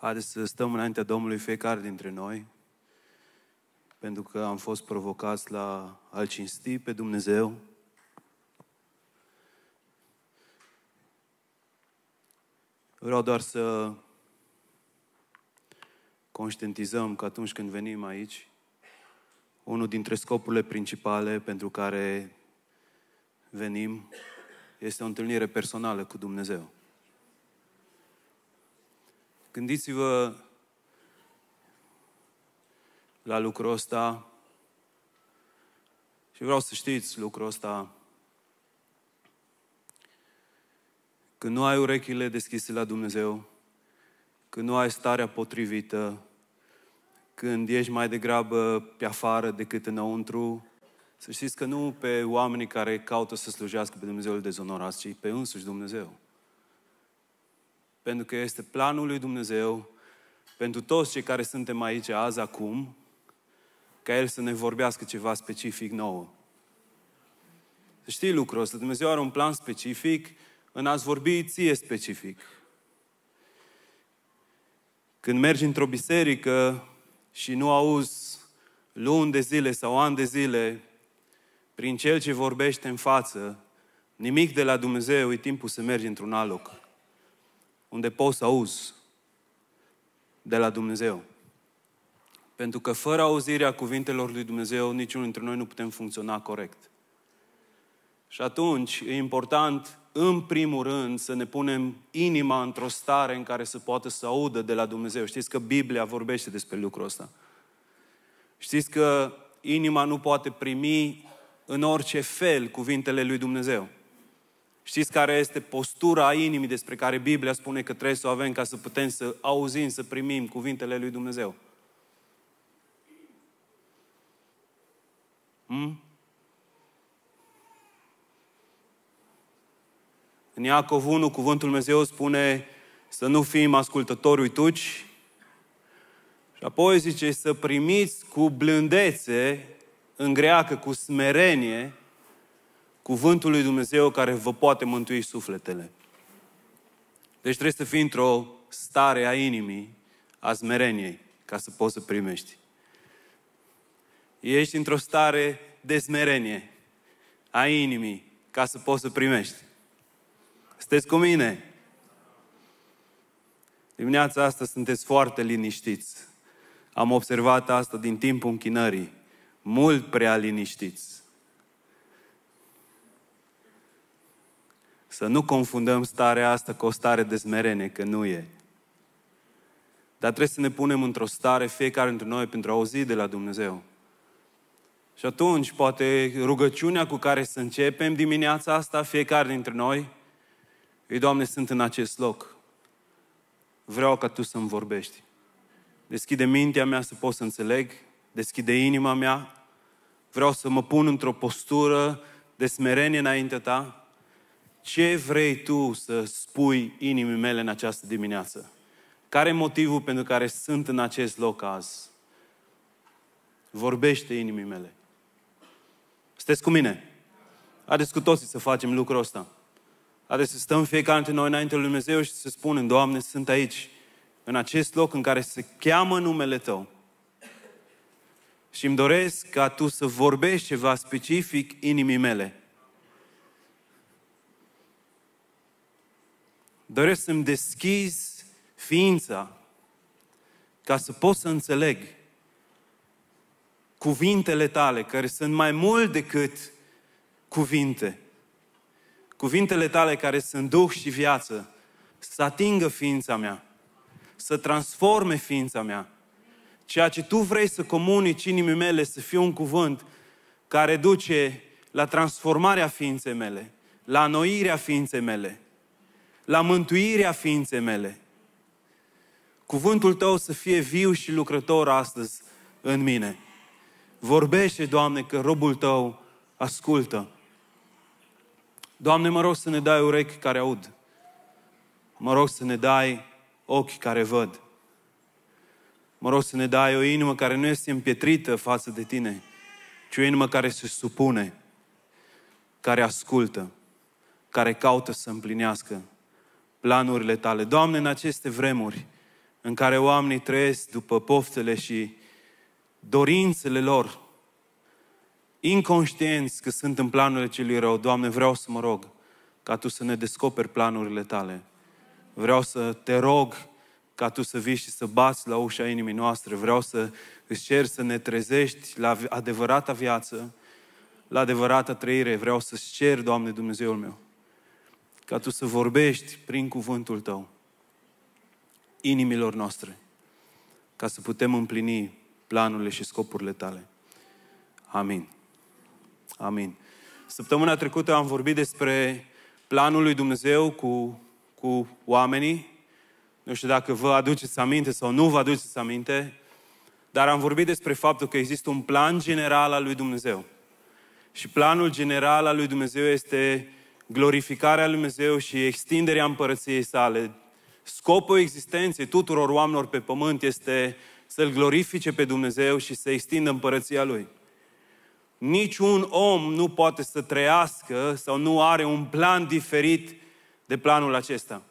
Haideți să stăm înaintea Domnului fiecare dintre noi, pentru că am fost provocați la al cinsti pe Dumnezeu. Vreau doar să conștientizăm că atunci când venim aici, unul dintre scopurile principale pentru care venim este o întâlnire personală cu Dumnezeu. Gândiți-vă la lucrul ăsta și vreau să știți lucrul ăsta. Când nu ai urechile deschise la Dumnezeu, când nu ai starea potrivită, când ești mai degrabă pe afară decât înăuntru, să știți că nu pe oamenii care caută să slujească pe Dumnezeu dezonorat, ci pe însuși Dumnezeu pentru că este planul lui Dumnezeu pentru toți cei care suntem aici azi, acum, ca El să ne vorbească ceva specific nouă. Să știi lucrul ăsta, Dumnezeu are un plan specific în a-ți vorbi ție specific. Când mergi într-o biserică și nu auzi luni de zile sau ani de zile prin cel ce vorbește în față, nimic de la Dumnezeu, e timpul să mergi într-un alt loc unde poți să auzi de la Dumnezeu. Pentru că fără auzirea cuvintelor lui Dumnezeu, niciunul dintre noi nu putem funcționa corect. Și atunci e important, în primul rând, să ne punem inima într-o stare în care să poată să audă de la Dumnezeu. Știți că Biblia vorbește despre lucrul ăsta. Știți că inima nu poate primi în orice fel cuvintele lui Dumnezeu. Știți care este postura inimii despre care Biblia spune că trebuie să o avem ca să putem să auzim, să primim cuvintele lui Dumnezeu? Hmm? În Iacov 1, cuvântul Dumnezeu spune să nu fim ascultători uituci și apoi zice să primiți cu blândețe, în greacă cu smerenie, cuvântul lui Dumnezeu care vă poate mântui sufletele. Deci trebuie să fii într-o stare a inimii, a smereniei, ca să poți să primești. Ești într-o stare de smerenie a inimii, ca să poți să primești. Sunteți cu mine? Dimineața asta sunteți foarte liniștiți. Am observat asta din timpul închinării. Mult prea liniștiți. Să nu confundăm starea asta cu o stare de smerenie, că nu e. Dar trebuie să ne punem într-o stare fiecare dintre noi pentru a auzi de la Dumnezeu. Și atunci, poate rugăciunea cu care să începem dimineața asta, fiecare dintre noi, ei, Doamne, sunt în acest loc. Vreau ca Tu să-mi vorbești. Deschide mintea mea să pot să înțeleg, deschide inima mea, vreau să mă pun într-o postură de smerenie înaintea Ta, ce vrei tu să spui inimii mele în această dimineață? Care e motivul pentru care sunt în acest loc azi? Vorbește inimii mele. Sunteți cu mine? Haideți cu toții să facem lucrul ăsta. Haideți să stăm fiecare dintre noi înainte lui Dumnezeu și să spunem, Doamne, sunt aici, în acest loc în care se cheamă numele Tău. Și îmi doresc ca Tu să vorbești ceva specific inimii mele. doresc să-mi deschizi ființa ca să pot să înțeleg cuvintele tale, care sunt mai mult decât cuvinte. Cuvintele tale care sunt duh și viață, să atingă ființa mea, să transforme ființa mea. Ceea ce tu vrei să comunici inimii mele, să fie un cuvânt care duce la transformarea ființei mele, la noirea ființei mele, la mântuirea ființei mele. Cuvântul tău să fie viu și lucrător astăzi în mine. Vorbește, Doamne, că robul tău ascultă. Doamne, mă rog să ne dai urechi care aud. Mă rog să ne dai ochi care văd. Mă rog să ne dai o inimă care nu este împietrită față de tine, ci o inimă care se supune, care ascultă, care caută să împlinească planurile tale. Doamne, în aceste vremuri în care oamenii trăiesc după poftele și dorințele lor, inconștienți că sunt în planurile celui rău, Doamne, vreau să mă rog ca Tu să ne descoperi planurile Tale. Vreau să te rog ca Tu să vii și să bați la ușa inimii noastre. Vreau să îți cer să ne trezești la adevărata viață, la adevărata trăire. Vreau să-ți cer, Doamne Dumnezeul meu, ca Tu să vorbești prin cuvântul Tău inimilor noastre, ca să putem împlini planurile și scopurile Tale. Amin. Amin. Săptămâna trecută am vorbit despre planul lui Dumnezeu cu, cu oamenii. Nu știu dacă vă aduceți aminte sau nu vă aduceți aminte, dar am vorbit despre faptul că există un plan general al lui Dumnezeu. Și planul general al lui Dumnezeu este glorificarea Lui Dumnezeu și extinderea împărăției sale. Scopul existenței tuturor oamenilor pe pământ este să-L glorifice pe Dumnezeu și să extindă împărăția Lui. Niciun om nu poate să trăiască sau nu are un plan diferit de planul acesta.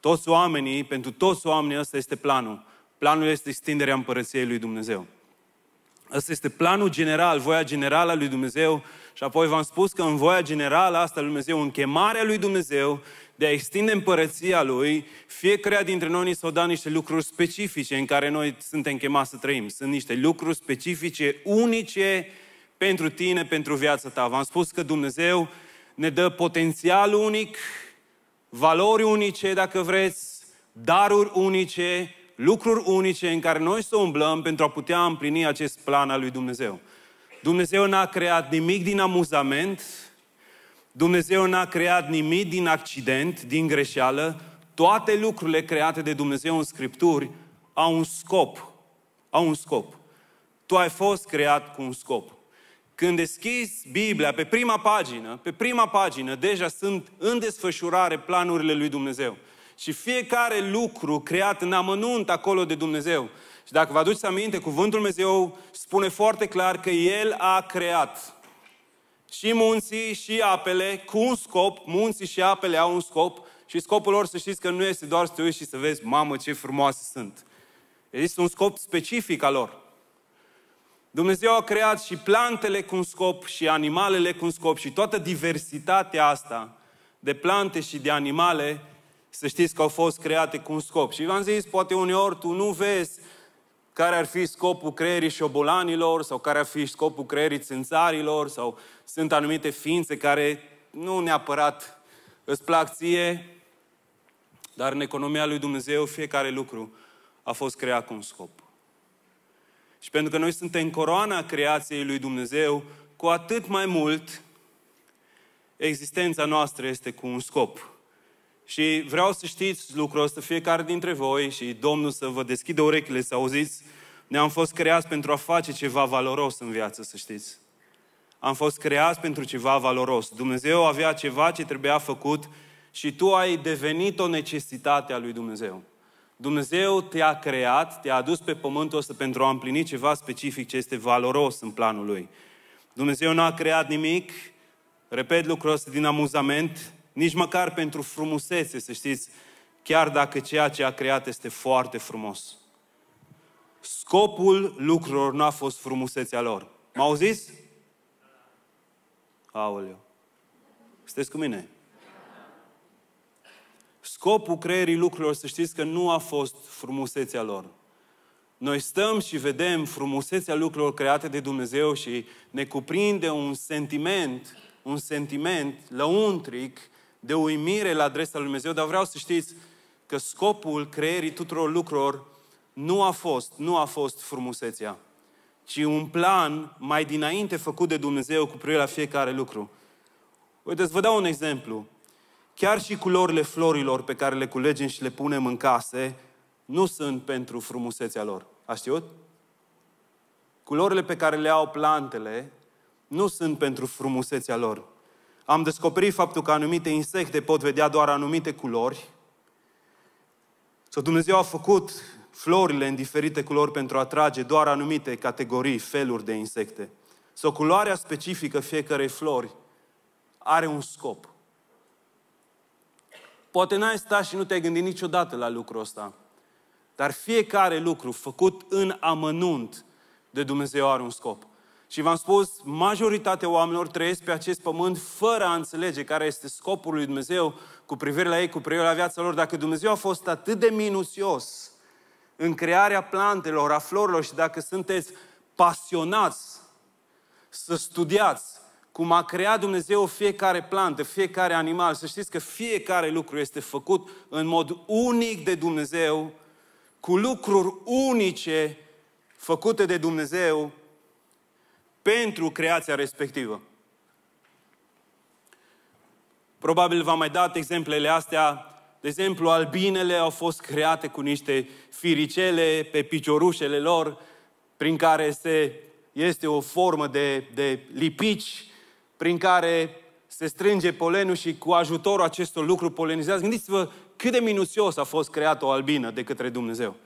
Toți oamenii, pentru toți oamenii, ăsta este planul. Planul este extinderea împărăției lui Dumnezeu. Ăsta este planul general, voia generală a lui Dumnezeu și apoi v-am spus că în voia generală asta lui Dumnezeu, în chemarea lui Dumnezeu de a extinde împărăția lui, fiecare dintre noi ni s-au dat niște lucruri specifice în care noi suntem chemați să trăim. Sunt niște lucruri specifice, unice pentru tine, pentru viața ta. V-am spus că Dumnezeu ne dă potențial unic, valori unice, dacă vreți, daruri unice, lucruri unice în care noi să umblăm pentru a putea împlini acest plan al lui Dumnezeu. Dumnezeu n-a creat nimic din amuzament, Dumnezeu n-a creat nimic din accident, din greșeală. Toate lucrurile create de Dumnezeu în Scripturi au un scop. Au un scop. Tu ai fost creat cu un scop. Când deschizi Biblia pe prima pagină, pe prima pagină deja sunt în desfășurare planurile lui Dumnezeu. Și fiecare lucru creat în amănunt acolo de Dumnezeu și dacă vă aduceți aminte, cuvântul Dumnezeu spune foarte clar că El a creat și munții și apele cu un scop. Munții și apele au un scop și scopul lor să știți că nu este doar să te uiți și să vezi, mamă, ce frumoase sunt. Există un scop specific al lor. Dumnezeu a creat și plantele cu un scop și animalele cu un scop și toată diversitatea asta de plante și de animale, să știți că au fost create cu un scop. Și v-am zis, poate uneori tu nu vezi care ar fi scopul creierii șobolanilor sau care ar fi scopul creierii țânțarilor sau sunt anumite ființe care nu neapărat îți plac ție, dar în economia lui Dumnezeu fiecare lucru a fost creat cu un scop. Și pentru că noi suntem coroana creației lui Dumnezeu, cu atât mai mult existența noastră este cu un scop. Și vreau să știți lucrul ăsta fiecare dintre voi și Domnul să vă deschidă urechile, să auziți, ne-am fost creați pentru a face ceva valoros în viață, să știți. Am fost creați pentru ceva valoros. Dumnezeu avea ceva ce trebuia făcut și tu ai devenit o necesitate a lui Dumnezeu. Dumnezeu te-a creat, te-a adus pe pământul ăsta pentru a împlini ceva specific ce este valoros în planul lui. Dumnezeu nu a creat nimic, repet lucrul ăsta din amuzament, nici măcar pentru frumusețe, să știți, chiar dacă ceea ce a creat este foarte frumos. Scopul lucrurilor nu a fost frumusețea lor. M-au zis? Aoleu. Sunteți cu mine? Scopul creierii lucrurilor, să știți că nu a fost frumusețea lor. Noi stăm și vedem frumusețea lucrurilor create de Dumnezeu și ne cuprinde un sentiment, un sentiment lăuntric de uimire la adresa lui Dumnezeu, dar vreau să știți că scopul creierii tuturor lucrurilor nu a fost, nu a fost frumusețea, ci un plan mai dinainte făcut de Dumnezeu cu privire la fiecare lucru. Uiteți, vă dau un exemplu. Chiar și culorile florilor pe care le culegem și le punem în case nu sunt pentru frumusețea lor. A știut? Culorile pe care le au plantele nu sunt pentru frumusețea lor, am descoperit faptul că anumite insecte pot vedea doar anumite culori. Sau Dumnezeu a făcut florile în diferite culori pentru a atrage doar anumite categorii, feluri de insecte. Sau culoarea specifică fiecarei flori are un scop. Poate n-ai stat și nu te-ai gândit niciodată la lucrul ăsta. Dar fiecare lucru făcut în amănunt de Dumnezeu are un scop. Și v-am spus, majoritatea oamenilor trăiesc pe acest pământ fără a înțelege care este scopul lui Dumnezeu cu privire la ei, cu privire la viața lor. Dacă Dumnezeu a fost atât de minuțios în crearea plantelor, a florilor și dacă sunteți pasionați să studiați cum a creat Dumnezeu fiecare plantă, fiecare animal, să știți că fiecare lucru este făcut în mod unic de Dumnezeu, cu lucruri unice făcute de Dumnezeu pentru creația respectivă. Probabil v-am mai dat exemplele astea. De exemplu, albinele au fost create cu niște firicele pe piciorușele lor, prin care se, este o formă de, de lipici, prin care se strânge polenul și cu ajutorul acestor lucruri polenizează. Gândiți-vă cât de minuțios a fost creată o albină de către Dumnezeu.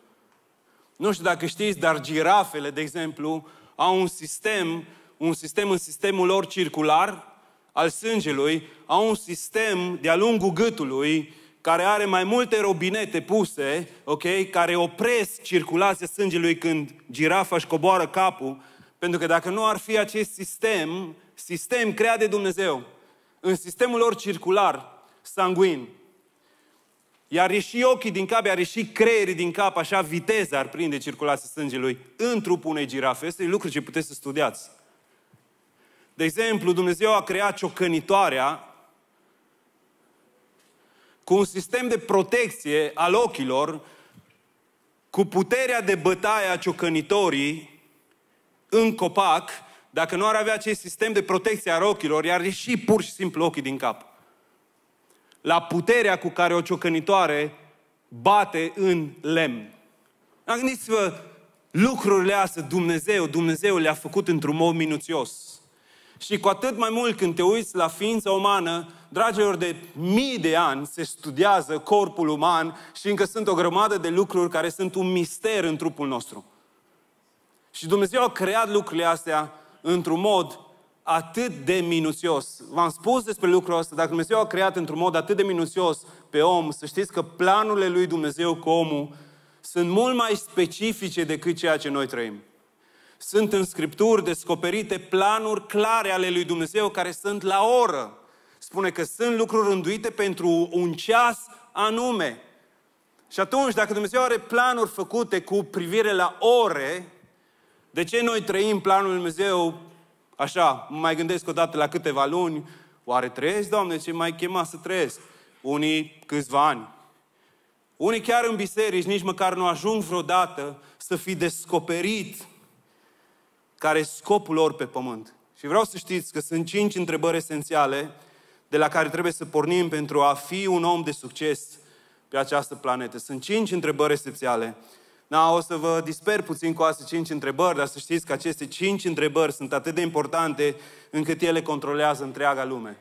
Nu știu dacă știți, dar girafele, de exemplu, au un sistem, un sistem în sistemul lor circular al sângelui, au un sistem de-a lungul gâtului care are mai multe robinete puse, ok, care opresc circulația sângelui când girafa își coboară capul, pentru că dacă nu ar fi acest sistem, sistem creat de Dumnezeu, în sistemul lor circular, sanguin, I-ar ieși ochii din cap, i-ar ieși creierii din cap, așa viteza ar prinde circulația sângelui în trupul unei girafe. Este lucru ce puteți să studiați. De exemplu, Dumnezeu a creat ciocănitoarea cu un sistem de protecție al ochilor, cu puterea de bătaie a ciocănitorii în copac, dacă nu ar avea acest sistem de protecție a ochilor, i-ar ieși pur și simplu ochii din cap la puterea cu care o ciocănitoare bate în lemn. Gândiți-vă lucrurile astea, Dumnezeu, Dumnezeu le-a făcut într-un mod minuțios. Și cu atât mai mult când te uiți la ființa umană, dragilor, de mii de ani se studiază corpul uman și încă sunt o grămadă de lucruri care sunt un mister în trupul nostru. Și Dumnezeu a creat lucrurile astea într-un mod atât de minuțios. V-am spus despre lucrul ăsta, dacă Dumnezeu a creat într-un mod atât de minuțios pe om, să știți că planurile lui Dumnezeu cu omul sunt mult mai specifice decât ceea ce noi trăim. Sunt în Scripturi descoperite planuri clare ale lui Dumnezeu care sunt la oră. Spune că sunt lucruri rânduite pentru un ceas anume. Și atunci, dacă Dumnezeu are planuri făcute cu privire la ore, de ce noi trăim planul lui Dumnezeu Așa, mă mai gândesc odată la câteva luni, oare trăiesc, Doamne, ce mai chema să trăiesc? Unii câțiva ani. Unii chiar în biserici nici măcar nu ajung vreodată să fi descoperit care e scopul lor pe pământ. Și vreau să știți că sunt cinci întrebări esențiale de la care trebuie să pornim pentru a fi un om de succes pe această planetă. Sunt cinci întrebări esențiale Na, o să vă disper puțin cu astea cinci întrebări, dar să știți că aceste cinci întrebări sunt atât de importante încât ele controlează întreaga lume.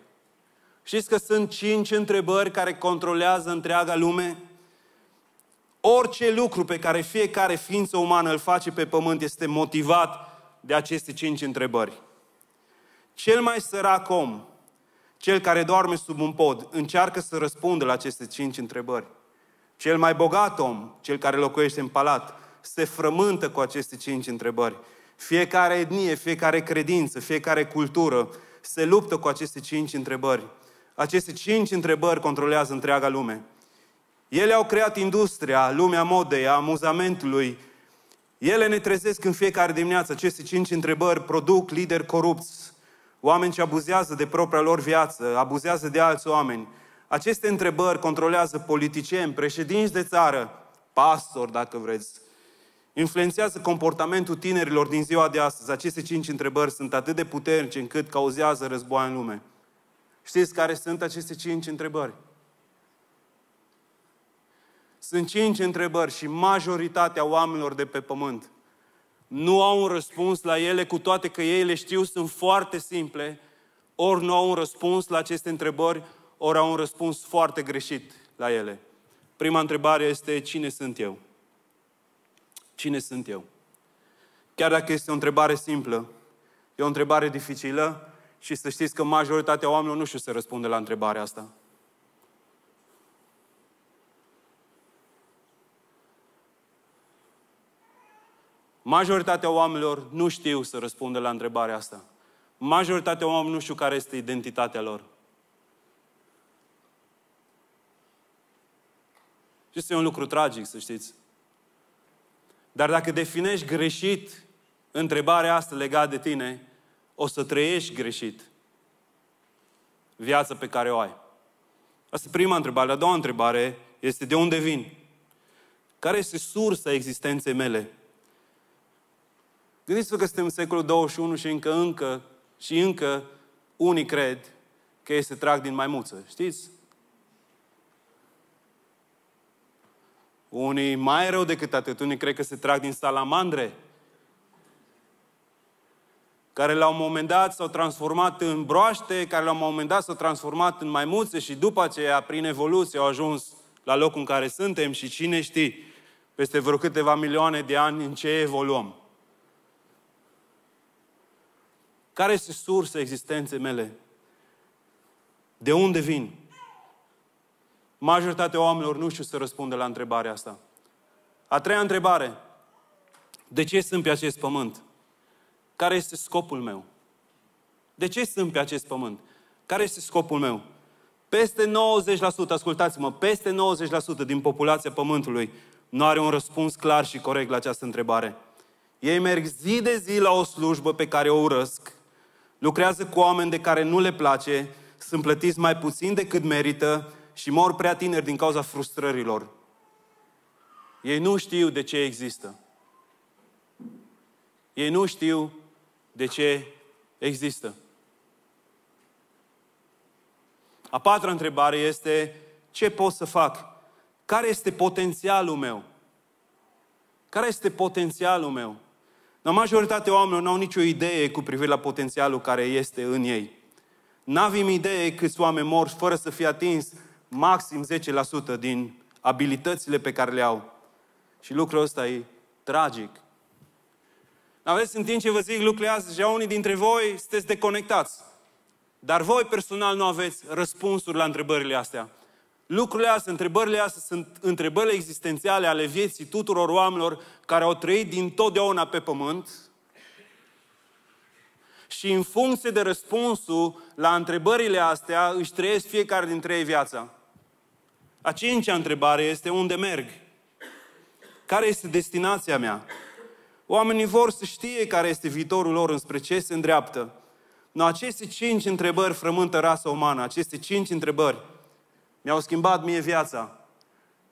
Știți că sunt cinci întrebări care controlează întreaga lume? Orice lucru pe care fiecare ființă umană îl face pe pământ este motivat de aceste cinci întrebări. Cel mai sărac om, cel care doarme sub un pod, încearcă să răspundă la aceste cinci întrebări. Cel mai bogat om, cel care locuiește în palat, se frământă cu aceste cinci întrebări. Fiecare etnie, fiecare credință, fiecare cultură se luptă cu aceste cinci întrebări. Aceste cinci întrebări controlează întreaga lume. Ele au creat industria, lumea modei, a amuzamentului. Ele ne trezesc în fiecare dimineață. Aceste cinci întrebări produc lideri corupți, oameni ce abuzează de propria lor viață, abuzează de alți oameni, aceste întrebări controlează politicieni, președinți de țară, pastori, dacă vreți. Influențează comportamentul tinerilor din ziua de astăzi. Aceste cinci întrebări sunt atât de puternice încât cauzează război în lume. Știți care sunt aceste cinci întrebări? Sunt cinci întrebări și majoritatea oamenilor de pe pământ nu au un răspuns la ele, cu toate că ei le știu, sunt foarte simple, ori nu au un răspuns la aceste întrebări, ori au un răspuns foarte greșit la ele. Prima întrebare este, cine sunt eu? Cine sunt eu? Chiar dacă este o întrebare simplă, e o întrebare dificilă și să știți că majoritatea oamenilor nu știu să răspundă la întrebarea asta. Majoritatea oamenilor nu știu să răspundă la întrebarea asta. Majoritatea oamenilor nu știu care este identitatea lor. Și este un lucru tragic, să știți. Dar dacă definești greșit întrebarea asta legată de tine, o să trăiești greșit viața pe care o ai. Asta e prima întrebare. A doua întrebare este de unde vin? Care este sursa existenței mele? Gândiți-vă că suntem în secolul 21 și încă, încă, și încă unii cred că ei se trag din maimuță. Știți? Unii mai rău decât atât, unii cred că se trag din salamandre, care la un moment dat s-au transformat în broaște, care la un moment dat s-au transformat în maimuțe și după aceea, prin evoluție, au ajuns la locul în care suntem și cine știe, peste vreo câteva milioane de ani, în ce evoluăm. Care este sursa existenței mele? De unde vin? Majoritatea oamenilor nu știu să răspundă la întrebarea asta. A treia întrebare. De ce sunt pe acest pământ? Care este scopul meu? De ce sunt pe acest pământ? Care este scopul meu? Peste 90%, ascultați-mă, peste 90% din populația Pământului nu are un răspuns clar și corect la această întrebare. Ei merg zi de zi la o slujbă pe care o urăsc, lucrează cu oameni de care nu le place, sunt plătiți mai puțin decât merită, și mor prea tineri din cauza frustrărilor. Ei nu știu de ce există. Ei nu știu de ce există. A patra întrebare este, ce pot să fac? Care este potențialul meu? Care este potențialul meu? La majoritatea oamenilor n-au nicio idee cu privire la potențialul care este în ei. N-avem idee câți oameni mor fără să fie atins maxim 10% din abilitățile pe care le au. Și lucrul ăsta e tragic. Aveți în timp ce vă zic lucrurile azi, deja unii dintre voi sunteți deconectați. Dar voi personal nu aveți răspunsuri la întrebările astea. Lucrurile astea, întrebările astea sunt întrebările existențiale ale vieții tuturor oamenilor care au trăit din totdeauna pe pământ. Și în funcție de răspunsul la întrebările astea își trăiesc fiecare dintre ei viața. A cincea întrebare este unde merg? Care este destinația mea? Oamenii vor să știe care este viitorul lor, înspre ce se îndreaptă. No, aceste cinci întrebări frământă rasa umană, aceste cinci întrebări mi-au schimbat mie viața.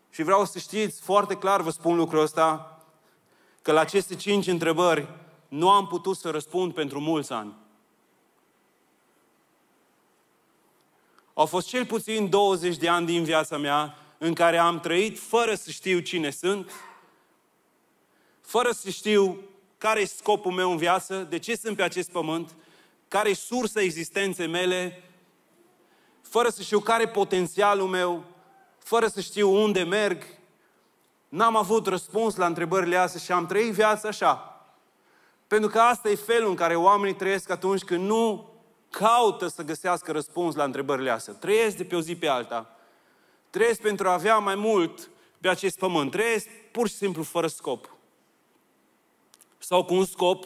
Și vreau să știți foarte clar, vă spun lucrul ăsta, că la aceste cinci întrebări nu am putut să răspund pentru mulți ani. Au fost cel puțin 20 de ani din viața mea în care am trăit fără să știu cine sunt, fără să știu care e scopul meu în viață, de ce sunt pe acest pământ, care e sursa existenței mele, fără să știu care e potențialul meu, fără să știu unde merg. N-am avut răspuns la întrebările astea și am trăit viața așa. Pentru că asta e felul în care oamenii trăiesc atunci când nu caută să găsească răspuns la întrebările astea. Trăiesc de pe o zi pe alta. Trăiesc pentru a avea mai mult pe acest pământ. Trăiesc pur și simplu fără scop. Sau cu un scop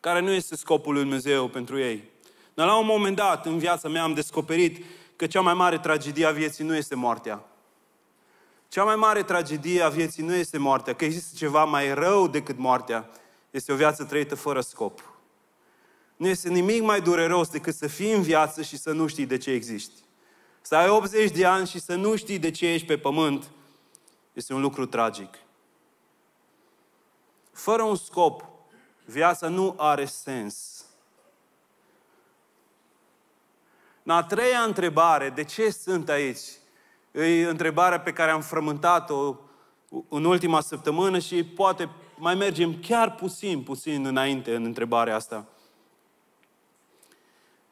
care nu este scopul lui Dumnezeu pentru ei. Dar la un moment dat în viața mea am descoperit că cea mai mare tragedie a vieții nu este moartea. Cea mai mare tragedie a vieții nu este moartea, că există ceva mai rău decât moartea. Este o viață trăită fără scop. Nu este nimic mai dureros decât să fii în viață și să nu știi de ce existi. Să ai 80 de ani și să nu știi de ce ești pe pământ este un lucru tragic. Fără un scop, viața nu are sens. În a treia întrebare, de ce sunt aici? E întrebarea pe care am frământat-o în ultima săptămână și poate mai mergem chiar puțin, puțin înainte în întrebarea asta.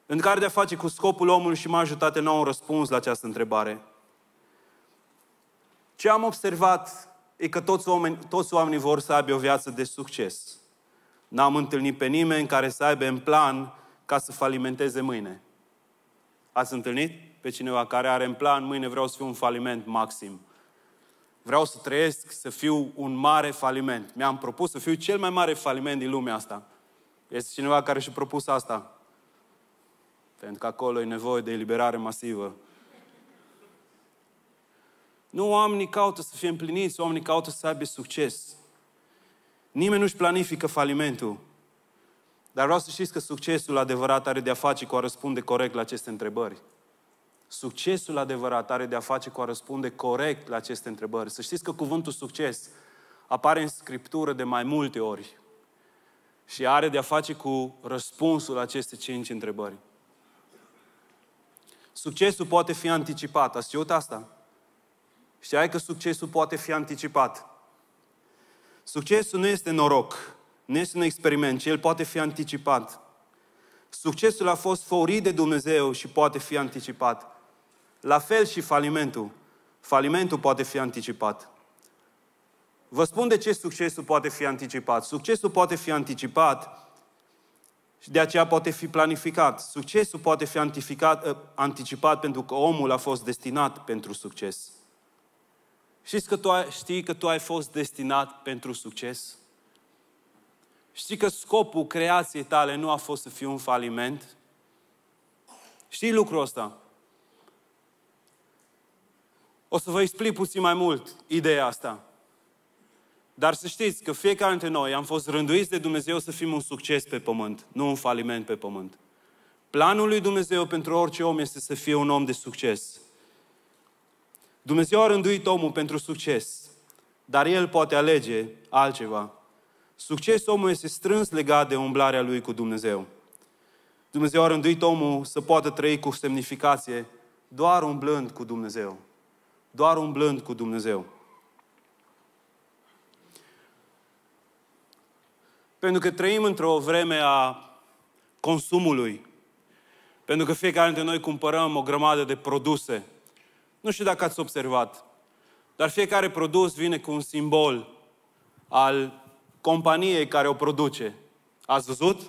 În care de-a face cu scopul omului și majoritatea nu au un răspuns la această întrebare. Ce am observat e că toți, oameni, toți oamenii vor să aibă o viață de succes. N-am întâlnit pe nimeni care să aibă în plan ca să falimenteze mâine. Ați întâlnit pe cineva care are în plan, mâine vreau să fiu un faliment maxim. Vreau să trăiesc, să fiu un mare faliment. Mi-am propus să fiu cel mai mare faliment din lumea asta. Este cineva care și-a propus asta. Pentru că acolo e nevoie de eliberare masivă. Nu oamenii caută să fie împliniți, oamenii caută să aibă succes. Nimeni nu-și planifică falimentul. Dar vreau să știți că succesul adevărat are de-a face cu a răspunde corect la aceste întrebări. Succesul adevărat are de-a face cu a răspunde corect la aceste întrebări. Să știți că cuvântul succes apare în Scriptură de mai multe ori și are de-a face cu răspunsul acestei cinci întrebări. Succesul poate fi anticipat. Ați știut asta? Știai că succesul poate fi anticipat. Succesul nu este noroc, nu este un experiment, ci el poate fi anticipat. Succesul a fost făurit de Dumnezeu și poate fi anticipat. La fel și falimentul. Falimentul poate fi anticipat. Vă spun de ce succesul poate fi anticipat. Succesul poate fi anticipat și de aceea poate fi planificat. Succesul poate fi anticipat ă, anticipat pentru că omul a fost destinat pentru succes. Știți că tu ai, știi că tu ai fost destinat pentru succes? Știi că scopul creației tale nu a fost să fii un faliment? Știi lucrul ăsta? O să vă explic puțin mai mult ideea asta. Dar să știți că fiecare dintre noi am fost rânduiți de Dumnezeu să fim un succes pe pământ, nu un faliment pe pământ. Planul lui Dumnezeu pentru orice om este să fie un om de succes. Dumnezeu a rânduit omul pentru succes, dar el poate alege altceva. Succesul omului este strâns legat de umblarea lui cu Dumnezeu. Dumnezeu a rânduit omul să poată trăi cu semnificație doar umblând cu Dumnezeu. Doar umblând cu Dumnezeu. Pentru că trăim într-o vreme a consumului. Pentru că fiecare dintre noi cumpărăm o grămadă de produse. Nu știu dacă ați observat, dar fiecare produs vine cu un simbol al companiei care o produce. Ați văzut?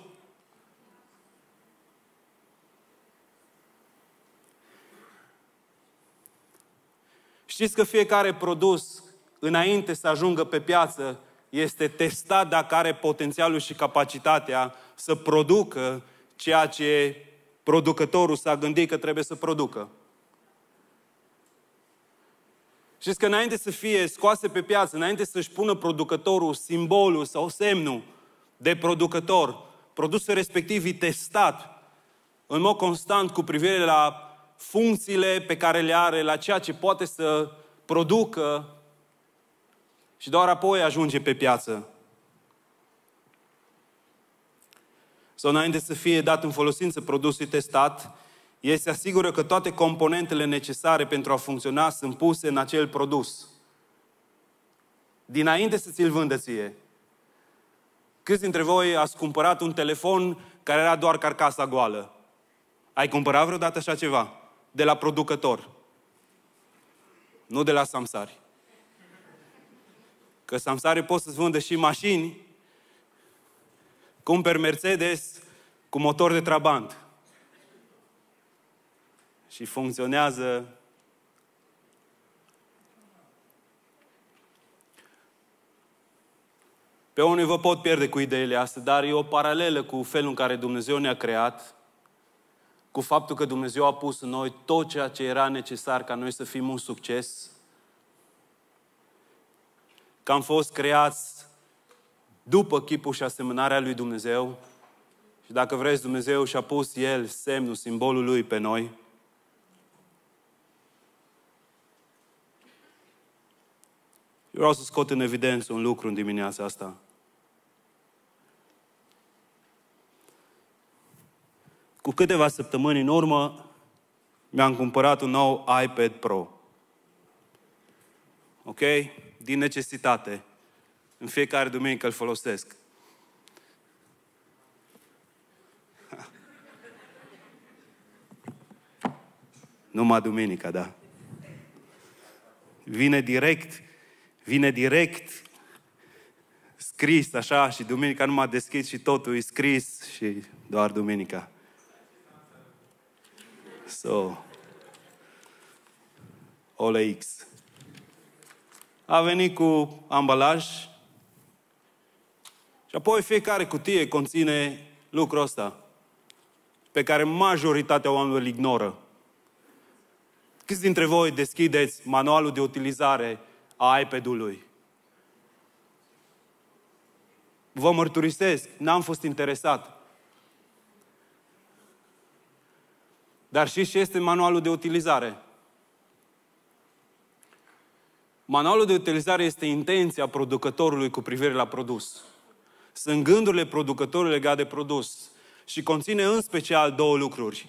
Știți că fiecare produs, înainte să ajungă pe piață, este testat dacă are potențialul și capacitatea să producă ceea ce producătorul s-a gândit că trebuie să producă. Știți că înainte să fie scoase pe piață, înainte să-și pună producătorul simbolul sau semnul de producător, produsul respectiv e testat în mod constant cu privire la funcțiile pe care le are, la ceea ce poate să producă și doar apoi ajunge pe piață. Sau înainte să fie dat în folosință produsul testat, ei se asigură că toate componentele necesare pentru a funcționa sunt puse în acel produs. Dinainte să ți-l vândă ție. Câți dintre voi ați cumpărat un telefon care era doar carcasa goală? Ai cumpărat vreodată așa ceva? De la producător. Nu de la samsari că Samsare pot să-ți vândă și mașini, cumperi Mercedes cu motor de trabant. Și funcționează Pe unii vă pot pierde cu ideile astea, dar e o paralelă cu felul în care Dumnezeu ne-a creat, cu faptul că Dumnezeu a pus în noi tot ceea ce era necesar ca noi să fim un succes, că am fost creați după chipul și asemănarea lui Dumnezeu și dacă vreți, Dumnezeu și-a pus El semnul, simbolul Lui pe noi. Eu vreau să scot în evidență un lucru în dimineața asta. Cu câteva săptămâni în urmă, mi-am cumpărat un nou iPad Pro. Ok? din necesitate. În fiecare duminică îl folosesc. Numai duminica, da. Vine direct, vine direct scris așa și duminica nu m-a deschis și totul e scris și doar duminica. So, OLX a venit cu ambalaj și apoi fiecare cutie conține lucrul ăsta pe care majoritatea oamenilor îl ignoră. Câți dintre voi deschideți manualul de utilizare a iPad-ului? Vă mărturisesc, n-am fost interesat. Dar și ce este manualul de utilizare? Manualul de utilizare este intenția producătorului cu privire la produs. Sunt gândurile producătorului legate de produs și conține în special două lucruri.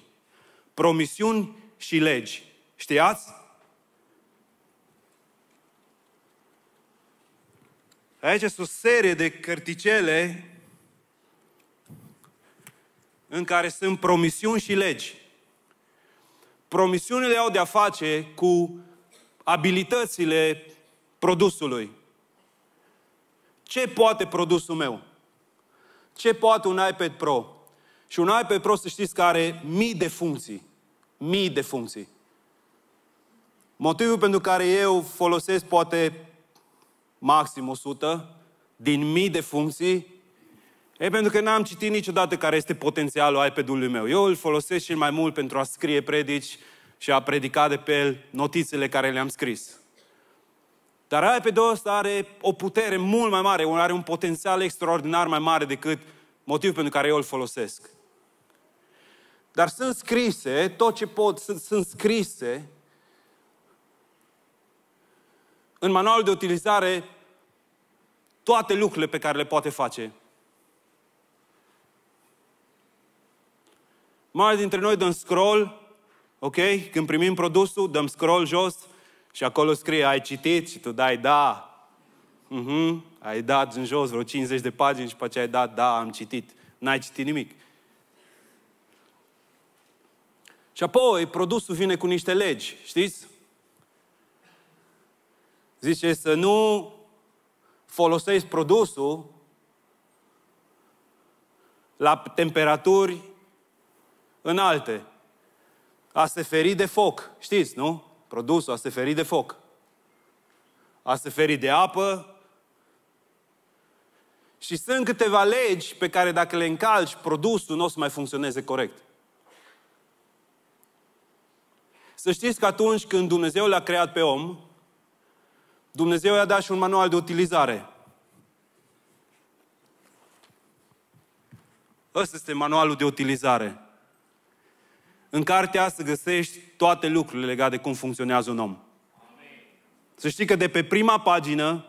Promisiuni și legi. Știați? Aici este o serie de cărticele în care sunt promisiuni și legi. Promisiunile au de-a face cu abilitățile produsului. Ce poate produsul meu? Ce poate un iPad Pro? Și un iPad Pro, să știți, că are mii de funcții. Mii de funcții. Motivul pentru care eu folosesc poate maxim 100 din mii de funcții E pentru că n-am citit niciodată care este potențialul iPad-ului meu. Eu îl folosesc și mai mult pentru a scrie predici, și a predicat de pe el notițele care le-am scris. Dar ipad pe două, are o putere mult mai mare, are un potențial extraordinar mai mare decât motivul pentru care eu îl folosesc. Dar sunt scrise, tot ce pot, sunt, sunt scrise în manualul de utilizare toate lucrurile pe care le poate face. Mare dintre noi dăm scroll ok? Când primim produsul, dăm scroll jos și acolo scrie, ai citit și tu dai da. uh Ai dat în jos vreo 50 de pagini și pe aceea ai dat, da, am citit. N-ai citit nimic. Și apoi produsul vine cu niște legi, știți? Zice să nu folosești produsul la temperaturi înalte. A se feri de foc. Știți, nu? Produsul feri de foc. a se feri de apă. Și sunt câteva legi pe care dacă le încalci, produsul nu o să mai funcționeze corect. Să știți că atunci când Dumnezeu l-a creat pe om, Dumnezeu i-a dat și un manual de utilizare. Ăsta este manualul de utilizare. În cartea asta găsești toate lucrurile legate de cum funcționează un om. Amen. Să știi că de pe prima pagină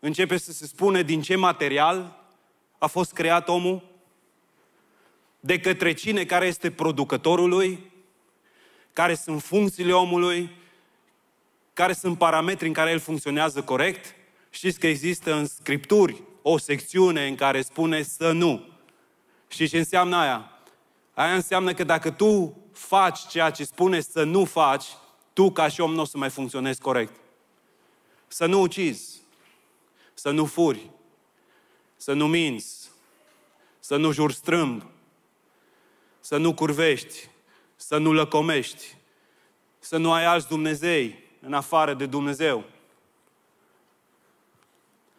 începe să se spune din ce material a fost creat omul, de către cine care este producătorul lui, care sunt funcțiile omului, care sunt parametri în care el funcționează corect. Știți că există în Scripturi o secțiune în care spune să nu. Și ce înseamnă aia? Aia înseamnă că dacă tu faci ceea ce spune să nu faci, tu ca și om nu o să mai funcționezi corect. Să nu ucizi, să nu furi, să nu minți, să nu jur strâmb, să nu curvești, să nu lăcomești, să nu ai alți Dumnezei în afară de Dumnezeu,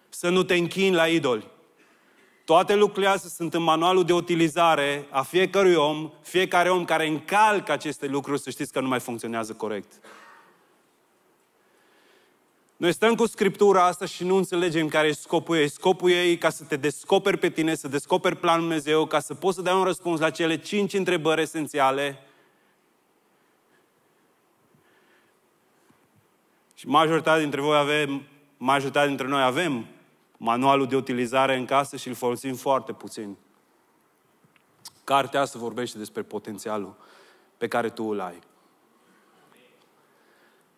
să nu te închini la idoli, toate lucrurile astea sunt în manualul de utilizare a fiecărui om, fiecare om care încalcă aceste lucruri, să știți că nu mai funcționează corect. Noi stăm cu Scriptura asta și nu înțelegem care e scopul ei. Scopul ei ca să te descoperi pe tine, să descoperi planul Dumnezeu, ca să poți să dai un răspuns la cele cinci întrebări esențiale. Și majoritatea dintre voi avem, majoritatea dintre noi avem manualul de utilizare în casă și îl folosim foarte puțin. Cartea asta vorbește despre potențialul pe care tu îl ai.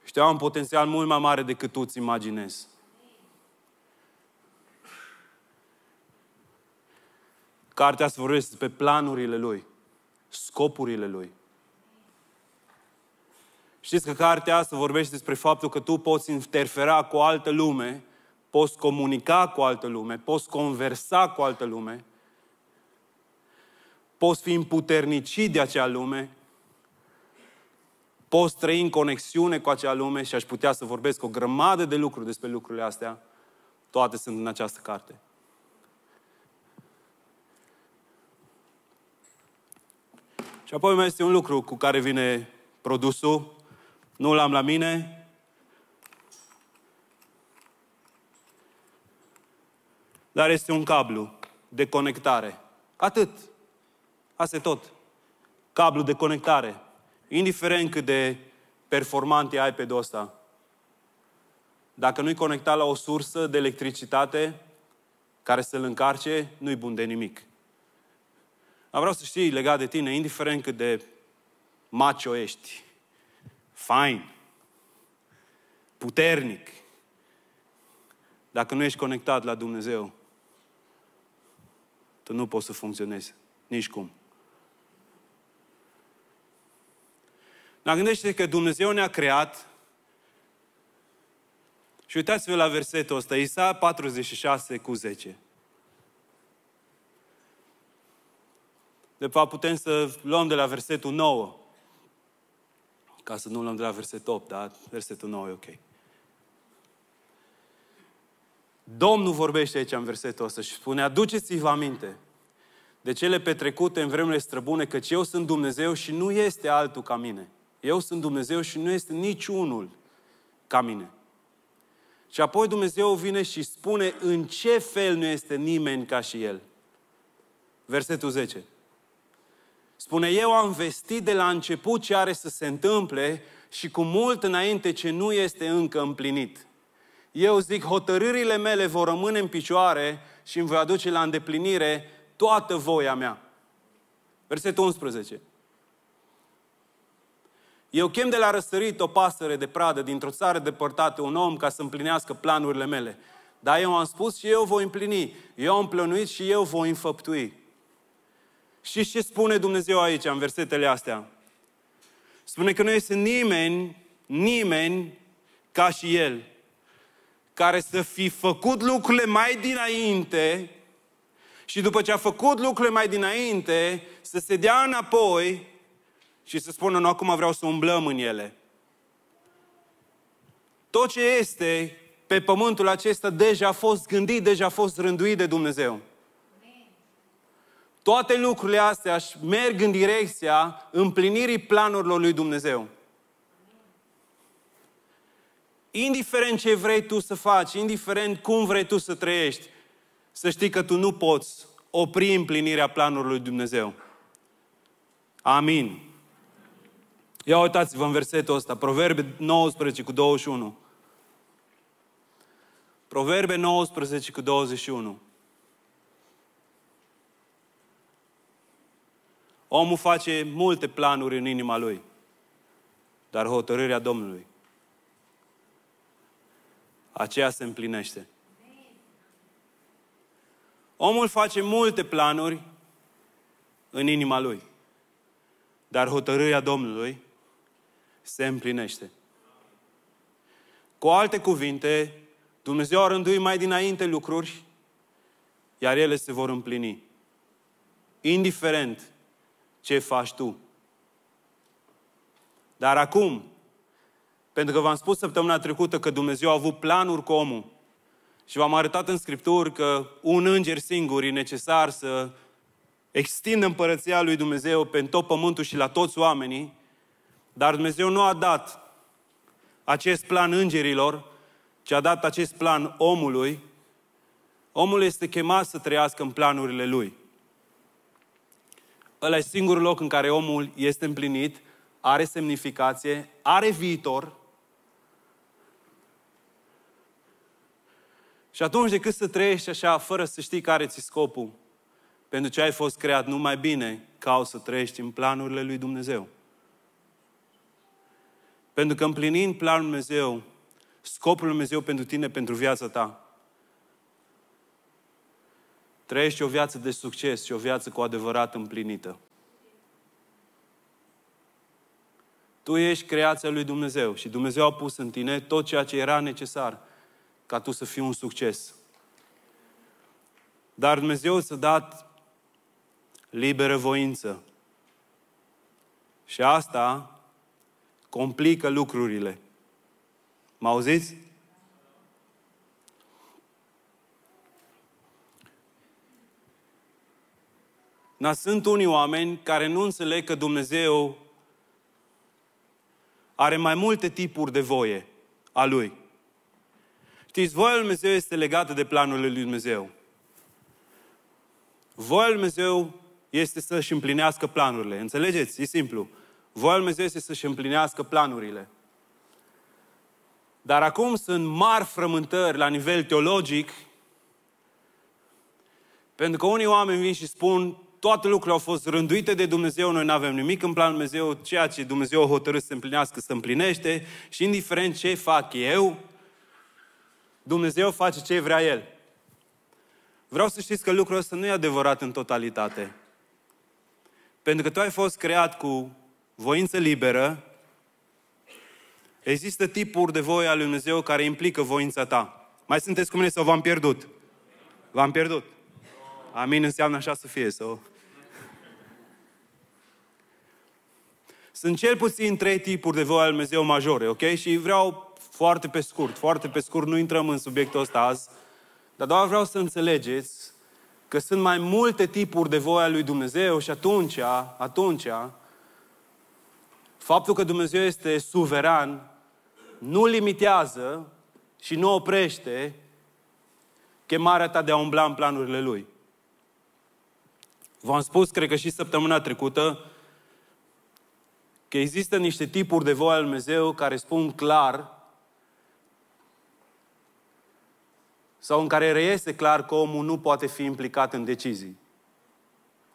Și am un potențial mult mai mare decât tu îți imaginezi. Cartea asta vorbește despre planurile lui, scopurile lui. Știți că cartea asta vorbește despre faptul că tu poți interfera cu o altă lume poți comunica cu altă lume, poți conversa cu altă lume, poți fi împuternicit de acea lume, poți trăi în conexiune cu acea lume și aș putea să vorbesc o grămadă de lucruri despre lucrurile astea. Toate sunt în această carte. Și apoi mai este un lucru cu care vine produsul. Nu l-am la mine, dar este un cablu de conectare. Atât. Asta e tot. Cablu de conectare. Indiferent cât de performante ai pe ăsta. Dacă nu-i conectat la o sursă de electricitate care să-l încarce, nu-i bun de nimic. Dar vreau să știi, legat de tine, indiferent cât de macio ești, fain, puternic, dacă nu ești conectat la Dumnezeu, tu nu poți să funcționezi. Nici cum. Dar gândește că Dumnezeu ne-a creat și uitați-vă la versetul ăsta, Isa 46 cu 10. De fapt, putem să luăm de la versetul 9. Ca să nu luăm de la versetul 8, dar versetul 9 e ok. Domnul vorbește aici în versetul ăsta și spune, aduceți-vă aminte de cele petrecute în vremurile străbune, căci eu sunt Dumnezeu și nu este altul ca mine. Eu sunt Dumnezeu și nu este niciunul ca mine. Și apoi Dumnezeu vine și spune în ce fel nu este nimeni ca și El. Versetul 10. Spune, eu am vestit de la început ce are să se întâmple și cu mult înainte ce nu este încă împlinit eu zic, hotărârile mele vor rămâne în picioare și îmi voi aduce la îndeplinire toată voia mea. Versetul 11. Eu chem de la răsărit o pasăre de pradă dintr-o țară depărtată, un om ca să împlinească planurile mele. Dar eu am spus și eu voi împlini. Eu am plănuit și eu voi înfăptui. Și ce spune Dumnezeu aici, în versetele astea? Spune că nu este nimeni, nimeni ca și El care să fi făcut lucrurile mai dinainte și după ce a făcut lucrurile mai dinainte, să se dea înapoi și să spună, nu, acum vreau să umblăm în ele. Tot ce este pe pământul acesta deja a fost gândit, deja a fost rânduit de Dumnezeu. Toate lucrurile astea merg în direcția împlinirii planurilor lui Dumnezeu indiferent ce vrei tu să faci, indiferent cum vrei tu să trăiești, să știi că tu nu poți opri împlinirea planurilor lui Dumnezeu. Amin. Ia uitați-vă în versetul ăsta, Proverbe 19 cu 21. Proverbe 19 cu 21. Omul face multe planuri în inima lui, dar hotărârea Domnului aceea se împlinește. Omul face multe planuri în inima lui, dar hotărârea Domnului se împlinește. Cu alte cuvinte, Dumnezeu a rânduit mai dinainte lucruri, iar ele se vor împlini. Indiferent ce faci tu. Dar acum, pentru că v-am spus săptămâna trecută că Dumnezeu a avut planuri cu omul. Și v-am arătat în Scripturi că un înger singur e necesar să extindă împărăția lui Dumnezeu pe tot pământul și la toți oamenii, dar Dumnezeu nu a dat acest plan îngerilor, ci a dat acest plan omului. Omul este chemat să trăiască în planurile lui. Ăla e singurul loc în care omul este împlinit, are semnificație, are viitor Și atunci, decât să trăiești așa, fără să știi care ți scopul, pentru ce ai fost creat, nu mai bine ca să trăiești în planurile lui Dumnezeu. Pentru că împlinind planul lui Dumnezeu, scopul lui Dumnezeu pentru tine, pentru viața ta, trăiești o viață de succes și o viață cu adevărat împlinită. Tu ești creația lui Dumnezeu și Dumnezeu a pus în tine tot ceea ce era necesar ca tu să fii un succes. Dar Dumnezeu ți-a dat liberă voință. Și asta complică lucrurile. Mă auziți? Dar sunt unii oameni care nu înțeleg că Dumnezeu are mai multe tipuri de voie a Lui. Știți, voia lui Dumnezeu este legată de planurile lui Dumnezeu. Voia lui Dumnezeu este să-și împlinească planurile. Înțelegeți? E simplu. Voia lui Dumnezeu este să-și împlinească planurile. Dar acum sunt mari frământări la nivel teologic, pentru că unii oameni vin și spun toate lucrurile au fost rânduite de Dumnezeu, noi nu avem nimic în planul Dumnezeu, ceea ce Dumnezeu a hotărât să împlinească, să împlinește și indiferent ce fac eu, Dumnezeu face ce vrea El. Vreau să știți că lucrul ăsta nu e adevărat în totalitate. Pentru că tu ai fost creat cu voință liberă, există tipuri de voie al Lui Dumnezeu care implică voința ta. Mai sunteți cu mine sau v-am pierdut? V-am pierdut. Amin înseamnă așa să fie. Sau... Sunt cel puțin trei tipuri de voie al Dumnezeu majore, ok? Și vreau foarte pe scurt, foarte pe scurt, nu intrăm în subiectul ăsta azi, dar doar vreau să înțelegeți că sunt mai multe tipuri de voia lui Dumnezeu și atunci, atunci, faptul că Dumnezeu este suveran nu limitează și nu oprește chemarea ta de a umbla în planurile Lui. V-am spus, cred că și săptămâna trecută, că există niște tipuri de voia al Dumnezeu care spun clar sau în care reiese clar că omul nu poate fi implicat în decizii.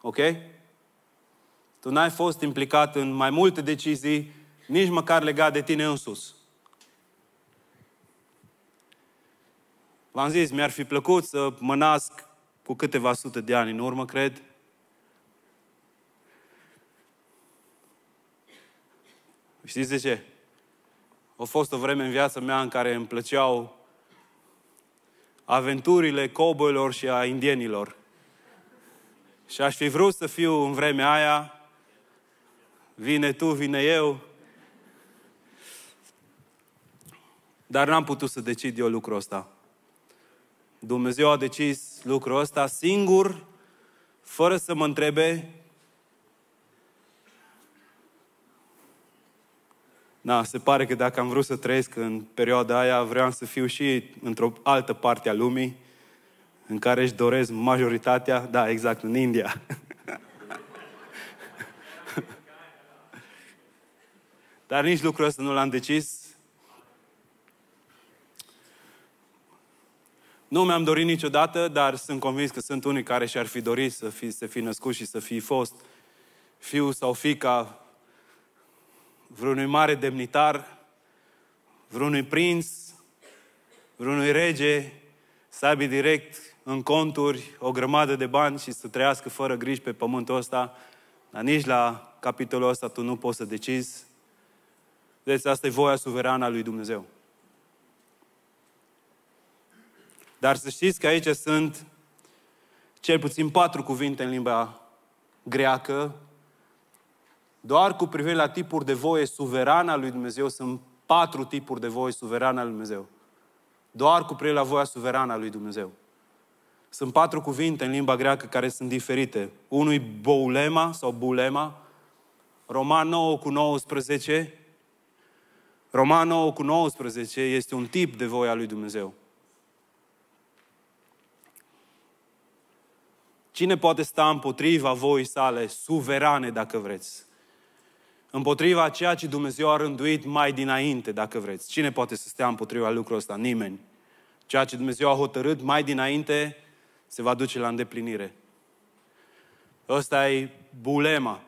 Ok? Tu n-ai fost implicat în mai multe decizii, nici măcar legat de tine sus. V-am zis, mi-ar fi plăcut să mă nasc cu câteva sute de ani în urmă, cred. Știți de ce? A fost o vreme în viața mea în care îmi plăceau aventurile coboilor și a indienilor. Și aș fi vrut să fiu în vremea aia, vine tu, vine eu, dar n-am putut să decid eu lucrul ăsta. Dumnezeu a decis lucrul ăsta singur, fără să mă întrebe, Da, se pare că dacă am vrut să trăiesc în perioada aia, vreau să fiu și într-o altă parte a lumii, în care își doresc majoritatea, da, exact, în India. Dar nici lucrul ăsta nu l-am decis. Nu mi-am dorit niciodată, dar sunt convins că sunt unii care și-ar fi dorit să fi, să fi născut și să fi fost fiu sau fica vreunui mare demnitar, vreunui prinț, vreunui rege, să aibă direct în conturi o grămadă de bani și să trăiască fără griji pe pământul ăsta, dar nici la capitolul ăsta tu nu poți să decizi. Deci asta e voia suverană a lui Dumnezeu. Dar să știți că aici sunt cel puțin patru cuvinte în limba greacă doar cu privire la tipuri de voie suverană a lui Dumnezeu, sunt patru tipuri de voie suverană a lui Dumnezeu. Doar cu privire la voia suverană a lui Dumnezeu. Sunt patru cuvinte în limba greacă care sunt diferite. Unul e boulema sau bulema, Roman 9 cu 19. Roman 9 cu 19 este un tip de voia lui Dumnezeu. Cine poate sta împotriva voii sale suverane, dacă vreți? împotriva ceea ce Dumnezeu a rânduit mai dinainte, dacă vreți. Cine poate să stea împotriva lucrul ăsta? Nimeni. Ceea ce Dumnezeu a hotărât mai dinainte se va duce la îndeplinire. Ăsta e bulema.